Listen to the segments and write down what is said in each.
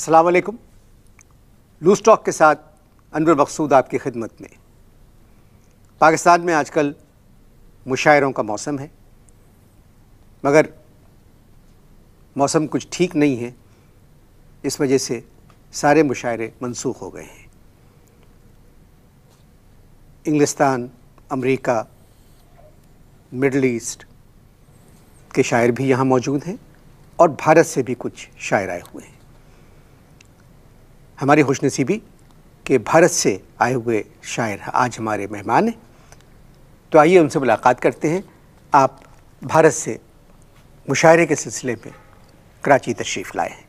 असलकम loose talk के साथ अनवर मकसूद आपकी खिदमत में पाकिस्तान में आजकल मुशायरों का मौसम है मगर मौसम कुछ ठीक नहीं है इस वजह से सारे मुशायरे मनसूख हो गए हैं इंग्लिस्तान अमेरिका मिडल ईस्ट के शायर भी यहाँ मौजूद हैं और भारत से भी कुछ शायर आए हुए हैं हमारी खुश नसीबी कि भारत से आए हुए शायर आज हमारे मेहमान हैं तो आइए उनसे मुलाकात करते हैं आप भारत से मुशायरे के सिलसिले में कराची तशरीफ़ लाए हैं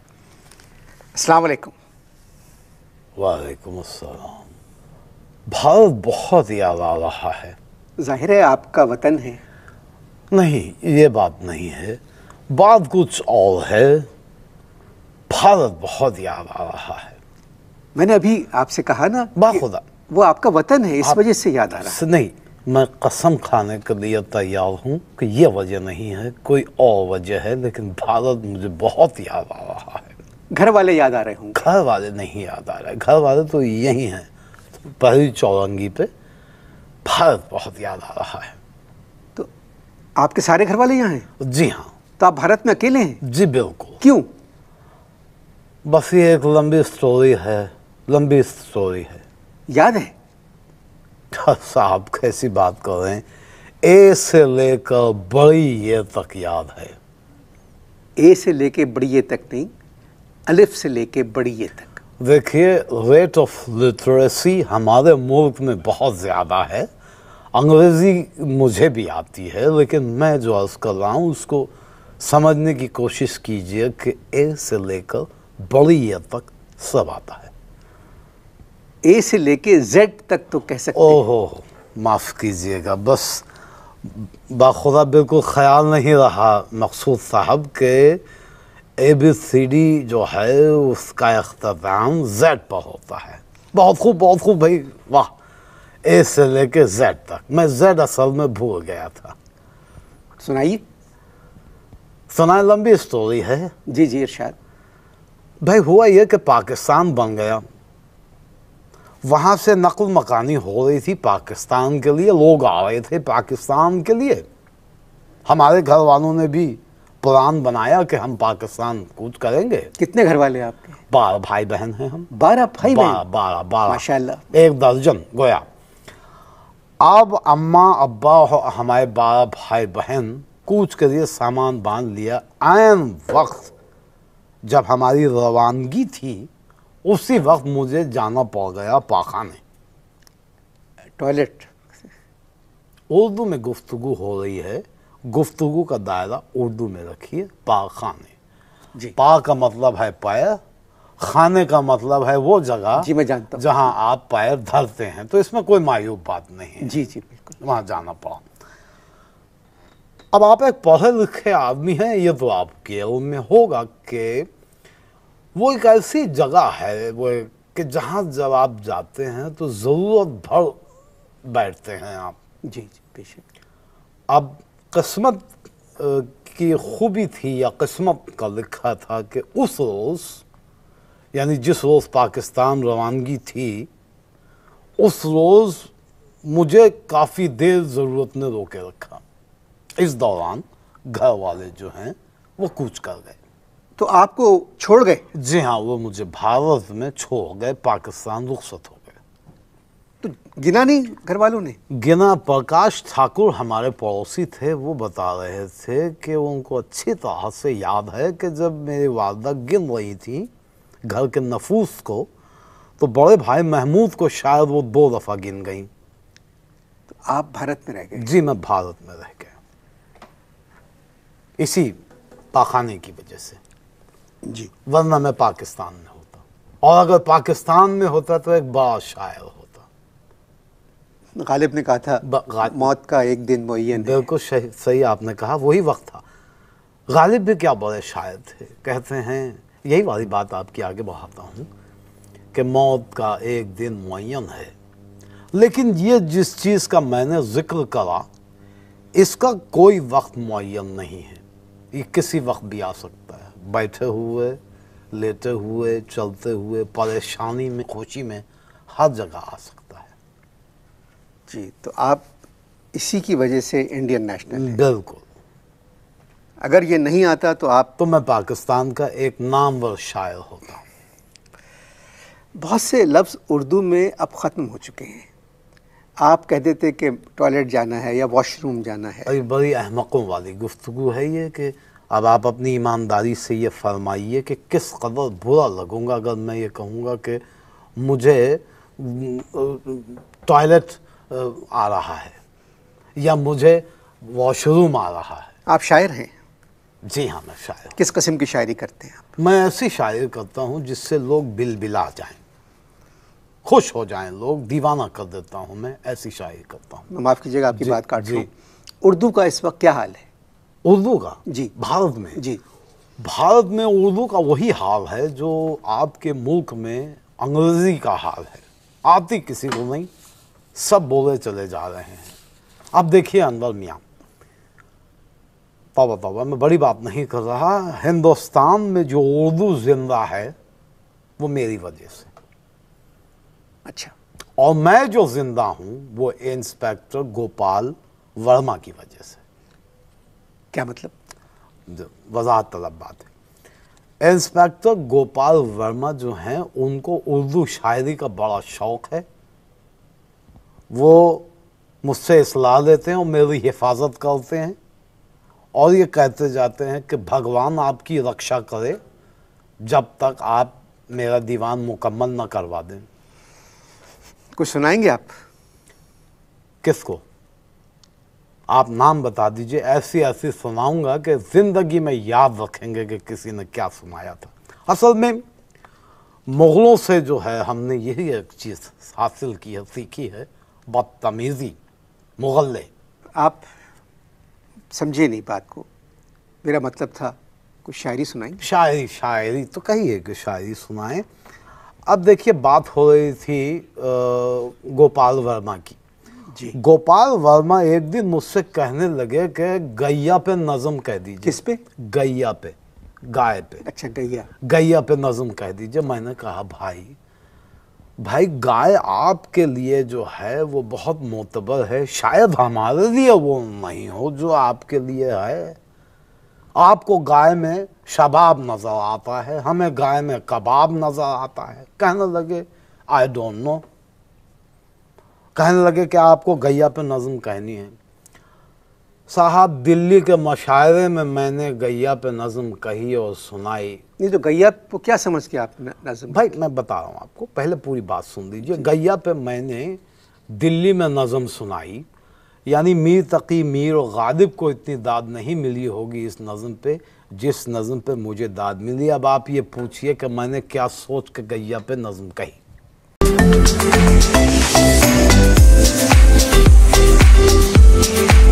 असलकुम वालेकुम अस्सलाम भारत बहुत याद आ रहा है जाहिर है आपका वतन है नहीं ये बात नहीं है बात कुछ और है भारत बहुत याद आ रहा है मैंने अभी आपसे कहा ना बाखुदा वो आपका वतन है इस आप... वजह से याद आ रहा है नहीं मैं कसम खाने के लिए तैयार हूँ कि यह वजह नहीं है कोई और वजह है लेकिन भारत मुझे बहुत याद आ रहा है घर वाले याद आ रहे हूँ घर वाले नहीं याद आ रहे घर वाले तो यही हैं तो पहली चौरंगी पे भारत बहुत याद आ रहा है तो आपके सारे घर वाले यहाँ हैं जी हाँ तो आप भारत में अकेले हैं जी बिल्कुल क्यों बस ये एक लंबी स्टोरी है लंबी स्टोरी है याद है हाँ, साहब कैसी बात कर रहे हैं ए से लेकर बड़ी ये तक याद है ए से लेकर बड़ी ये तक नहीं अलिफ से लेकर बड़ी ये तक देखिए रेट ऑफ लिटरेसी हमारे मुल्क में बहुत ज़्यादा है अंग्रेज़ी मुझे भी आती है लेकिन मैं जो अर्ज़ कर रहा हूँ उसको समझने की कोशिश कीजिए कि ए से लेकर बड़ी ये तक सब आता है ए से लेके जेड तक तो कह सकते ओहो माफ़ कीजिएगा बस बाखुदा बिल्कुल ख्याल नहीं रहा मकसूद साहब के ए बी सी डी जो है उसका अख्ताम जेड पर होता है बहुत खूब बहुत खूब भाई वाह ए से लेके जेड तक मैं जेड असल में भूल गया था सुनाइए सुनाए लंबी स्टोरी है जी जी इरशाद भाई हुआ यह कि पाकिस्तान बन गया वहाँ से नकल मकानी हो रही थी पाकिस्तान के लिए लोग आ रहे थे पाकिस्तान के लिए हमारे घर वालों ने भी प्लान बनाया कि हम पाकिस्तान कूद करेंगे कितने घर वाले आपके बारह भाई बहन हैं हम बारह भाई बारह बारह बारह एक दर्जन गोया अब अम्मा अब्बा हमारे बारह भाई बहन कूच के लिए सामान बांध लिया आयन वक्त जब हमारी रवानगी थी उसी वक्त मुझे जाना पड़ गया पाखाने टॉयलेट उर्दू में गुफ्तगु हो रही है गुफ्तु का दायरा उर्दू में रखिए पाखाने जी पा का मतलब है पैर खाने का मतलब है वो जगह जी मैं जानता जहाँ आप पैर धरते हैं तो इसमें कोई मायूब बात नहीं है जी जी बिल्कुल वहाँ जाना पड़ा अब आप एक पढ़े लिखे आदमी हैं ये तो आपके उनमें होगा कि वो एक ऐसी जगह है वो कि जहाँ जब आप जाते हैं तो ज़रूरत भर बैठते हैं आप जी जी पेश अब किस्मत की खूबी थी या किस्मत का लिखा था कि उस रोज़ यानी जिस रोज़ पाकिस्तान रवानगी थी उस रोज़ मुझे काफ़ी देर ज़रूरत ने रोके रखा इस दौरान घर वाले जो हैं वो कूच कर गए तो आपको छोड़ गए जी हाँ वो मुझे भारत में छोड़ गए पाकिस्तान रुख्सत हो गए तो गिना नहीं घर वालों ने गिना प्रकाश ठाकुर हमारे पड़ोसी थे वो बता रहे थे कि उनको अच्छी तरह से याद है कि जब मेरी वालदा गिन रही थी घर के नफूस को तो बड़े भाई महमूद को शायद वो दो दफ़ा गिन गई तो आप भारत में रह गए जी मैं भारत में रह गया इसी पाखाने की वजह से जी वरना मैं पाकिस्तान में होता और अगर पाकिस्तान में होता तो एक बड़ा शायर होता गालिब ने कहा था मौत का एक दिन मुन बिल्कुल सही आपने कहा वही वक्त था गालिब भी क्या बड़े शायर थे कहते हैं यही वाली बात आपकी आगे बढ़ाता हूँ कि मौत का एक दिन मुन है लेकिन ये जिस चीज़ का मैंने जिक्र करा इसका कोई वक्त मुन नहीं है ये किसी वक्त भी आ सकता बैठे हुए लेटे हुए चलते हुए परेशानी में खुशी में हर जगह आ सकता है जी तो आप इसी की वजह से इंडियन नेशनल बिल्कुल अगर ये नहीं आता तो आप तो मैं पाकिस्तान का एक नामवर शायर होता बहुत से लफ्ज़ उर्दू में अब ख़त्म हो चुके हैं आप कह देते कि टॉयलेट जाना है या वॉशरूम जाना है बड़ी अहमकों वाली गुफ्तु है ये कि अब आप अपनी ईमानदारी से ये फरमाइए कि किस कदर बुरा लगूंगा अगर मैं ये कहूँगा कि मुझे टॉयलेट आ रहा है या मुझे वॉशरूम आ रहा है आप शायर हैं जी हाँ मैं शायर किस कस्म की शायरी करते हैं आप मैं ऐसी शायर करता हूँ जिससे लोग बिल बिला जाएं खुश हो जाएं लोग दीवाना कर देता हूँ मैं ऐसी शायरी करता हूँ माफ़ कीजिएगा आपकी बात काट जी उर्दू का इस वक्त क्या हाल है उर्दू का जी भारत में जी भारत में उर्दू का वही हाल है जो आपके मुल्क में अंग्रेज़ी का हाल है आती किसी को नहीं सब बोले चले जा रहे हैं अब देखिए अनवर मियाँ पापा पापा मैं बड़ी बात नहीं कर रहा हिंदुस्तान में जो उर्दू जिंदा है वो मेरी वजह से अच्छा और मैं जो जिंदा हूँ वो इंस्पेक्टर गोपाल वर्मा की वजह से क्या मतलब वजाहत तलब बात है इंस्पेक्टर गोपाल वर्मा जो हैं उनको उर्दू शायरी का बड़ा शौक़ है वो मुझसे इसलाह लेते हैं और मेरी हिफाजत करते हैं और ये कहते जाते हैं कि भगवान आपकी रक्षा करे जब तक आप मेरा दीवान मुकम्मल ना करवा दें कुछ सुनाएंगे आप किसको आप नाम बता दीजिए ऐसी ऐसी सुनाऊंगा कि ज़िंदगी में याद रखेंगे कि किसी ने क्या सुनाया था असल में मुग़लों से जो है हमने यही एक चीज़ हासिल की है सीखी है बदतमीज़ी मुग़ले आप समझे नहीं बात को मेरा मतलब था कुछ शायरी सुनाई शायरी शायरी तो कहिए कि शायरी सुनाएं अब देखिए बात हो रही थी गोपाल वर्मा की गोपाल वर्मा एक दिन मुझसे कहने लगे कि गैया पे नज़म कह दीजिए किस पे गैया पे गाय पे अच्छा गैया गैया पे नज़म कह दीजिए मैंने कहा भाई भाई गाय आपके लिए जो है वो बहुत मोतबर है शायद हमारे लिए वो नहीं हो जो आपके लिए है आपको गाय में शबाब नज़र आता है हमें गाय में कबाब नज़र आता है कहने लगे आई डोंट नो कहने लगे कि आपको गैया पे नज़म कहनी है साहब दिल्ली के मशायरे में मैंने गैया पे नज़म कही और सुनाई नहीं तो गैया को क्या समझ के आप नज़म भाई मैं बता रहा हूँ आपको पहले पूरी बात सुन दीजिए गैया पे मैंने दिल्ली में नज़म सुनाई यानी मीर तकी मीर और गालिब को इतनी दाद नहीं मिली होगी इस नज़म पे जिस नज़म पे मुझे दाद मिली अब आप ये पूछिए कि मैंने क्या सोच के गैया पे नज़म कही Yeah.